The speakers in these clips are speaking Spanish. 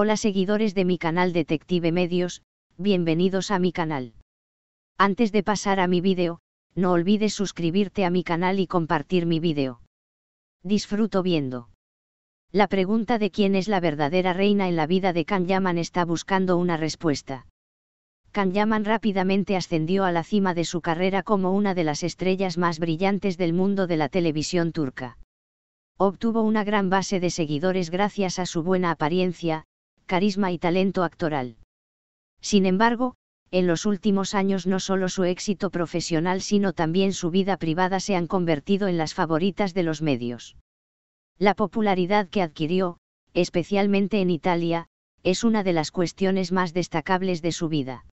Hola seguidores de mi canal Detective Medios, bienvenidos a mi canal. Antes de pasar a mi vídeo, no olvides suscribirte a mi canal y compartir mi vídeo. Disfruto viendo. La pregunta de quién es la verdadera reina en la vida de Kan Yaman está buscando una respuesta. Kan Yaman rápidamente ascendió a la cima de su carrera como una de las estrellas más brillantes del mundo de la televisión turca obtuvo una gran base de seguidores gracias a su buena apariencia, carisma y talento actoral. Sin embargo, en los últimos años no solo su éxito profesional sino también su vida privada se han convertido en las favoritas de los medios. La popularidad que adquirió, especialmente en Italia, es una de las cuestiones más destacables de su vida.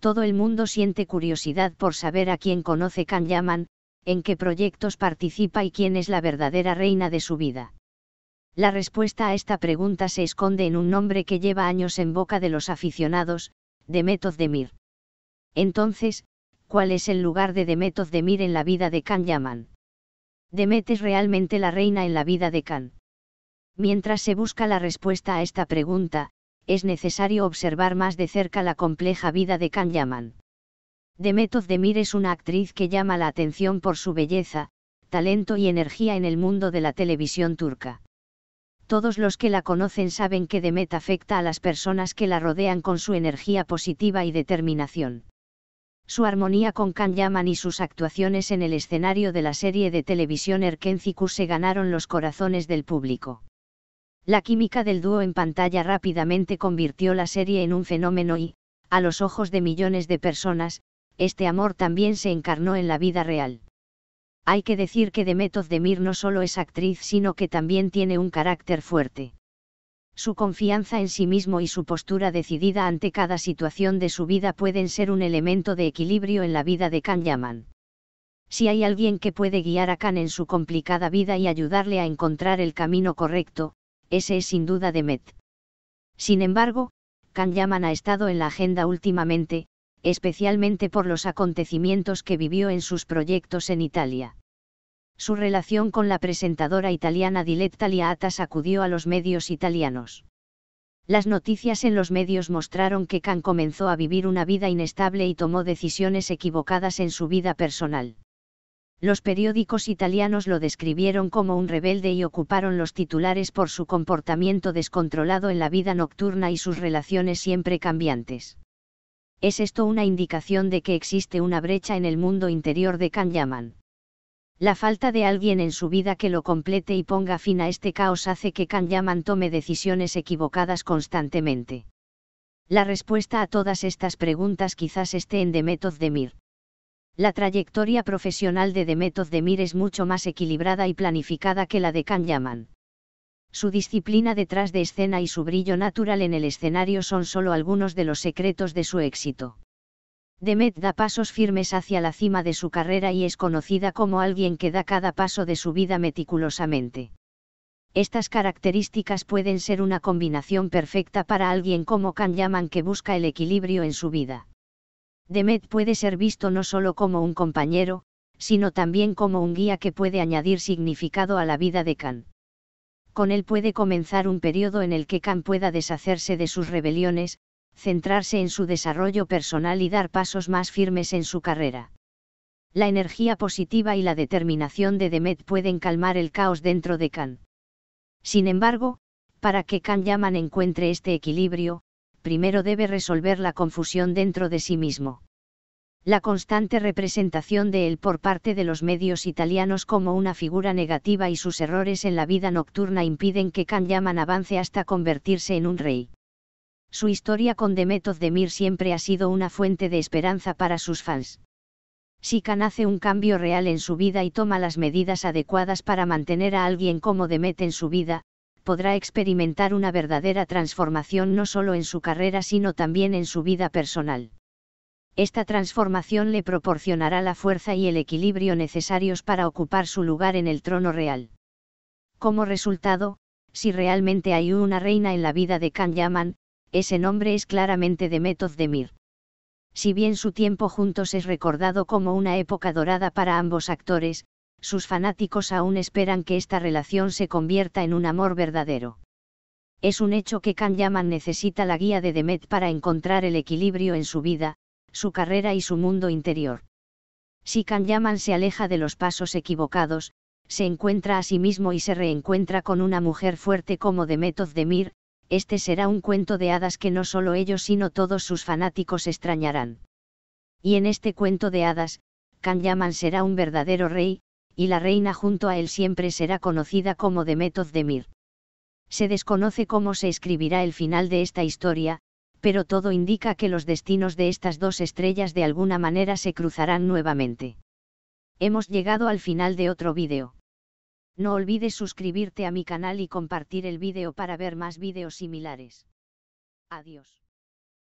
Todo el mundo siente curiosidad por saber a quién conoce Can Yaman, en qué proyectos participa y quién es la verdadera reina de su vida. La respuesta a esta pregunta se esconde en un nombre que lleva años en boca de los aficionados, Demet Demir. Entonces, ¿cuál es el lugar de Demet Demir en la vida de Can Yaman? Demet es realmente la reina en la vida de Can. Mientras se busca la respuesta a esta pregunta, es necesario observar más de cerca la compleja vida de Can Yaman. Demet Demir es una actriz que llama la atención por su belleza, talento y energía en el mundo de la televisión turca todos los que la conocen saben que Demet afecta a las personas que la rodean con su energía positiva y determinación. Su armonía con Can Yaman y sus actuaciones en el escenario de la serie de televisión Erkencikus se ganaron los corazones del público. La química del dúo en pantalla rápidamente convirtió la serie en un fenómeno y, a los ojos de millones de personas, este amor también se encarnó en la vida real. Hay que decir que Demet Demir no solo es actriz sino que también tiene un carácter fuerte. Su confianza en sí mismo y su postura decidida ante cada situación de su vida pueden ser un elemento de equilibrio en la vida de Kan Yaman. Si hay alguien que puede guiar a Kan en su complicada vida y ayudarle a encontrar el camino correcto, ese es sin duda Demet. Sin embargo, Kan Yaman ha estado en la agenda últimamente, especialmente por los acontecimientos que vivió en sus proyectos en Italia. Su relación con la presentadora italiana Diletta Liata acudió a los medios italianos. Las noticias en los medios mostraron que Khan comenzó a vivir una vida inestable y tomó decisiones equivocadas en su vida personal. Los periódicos italianos lo describieron como un rebelde y ocuparon los titulares por su comportamiento descontrolado en la vida nocturna y sus relaciones siempre cambiantes. ¿Es esto una indicación de que existe una brecha en el mundo interior de Yaman? La falta de alguien en su vida que lo complete y ponga fin a este caos hace que Yaman tome decisiones equivocadas constantemente. La respuesta a todas estas preguntas quizás esté en Demet Demir. La trayectoria profesional de Demet Demir es mucho más equilibrada y planificada que la de Yaman. Su disciplina detrás de escena y su brillo natural en el escenario son solo algunos de los secretos de su éxito. Demet da pasos firmes hacia la cima de su carrera y es conocida como alguien que da cada paso de su vida meticulosamente. Estas características pueden ser una combinación perfecta para alguien como Can Yaman que busca el equilibrio en su vida. Demet puede ser visto no solo como un compañero, sino también como un guía que puede añadir significado a la vida de Khan. Con él puede comenzar un periodo en el que Khan pueda deshacerse de sus rebeliones, centrarse en su desarrollo personal y dar pasos más firmes en su carrera. La energía positiva y la determinación de Demet pueden calmar el caos dentro de Khan. Sin embargo, para que Khan Yaman encuentre este equilibrio, primero debe resolver la confusión dentro de sí mismo la constante representación de él por parte de los medios italianos como una figura negativa y sus errores en la vida nocturna impiden que Can Yaman avance hasta convertirse en un rey. Su historia con Demet Demir siempre ha sido una fuente de esperanza para sus fans. Si Can hace un cambio real en su vida y toma las medidas adecuadas para mantener a alguien como Demet en su vida, podrá experimentar una verdadera transformación no solo en su carrera sino también en su vida personal. Esta transformación le proporcionará la fuerza y el equilibrio necesarios para ocupar su lugar en el trono real. Como resultado, si realmente hay una reina en la vida de Kan Yaman, ese nombre es claramente Demet of Demir. Si bien su tiempo juntos es recordado como una época dorada para ambos actores, sus fanáticos aún esperan que esta relación se convierta en un amor verdadero. Es un hecho que Kan Yaman necesita la guía de Demet para encontrar el equilibrio en su vida, su carrera y su mundo interior. Si Kanyaman se aleja de los pasos equivocados, se encuentra a sí mismo y se reencuentra con una mujer fuerte como de Demir, este será un cuento de hadas que no solo ellos sino todos sus fanáticos extrañarán. Y en este cuento de hadas, Yaman será un verdadero rey, y la reina junto a él siempre será conocida como de Demir. Se desconoce cómo se escribirá el final de esta historia, pero todo indica que los destinos de estas dos estrellas de alguna manera se cruzarán nuevamente. Hemos llegado al final de otro vídeo. No olvides suscribirte a mi canal y compartir el vídeo para ver más vídeos similares. Adiós.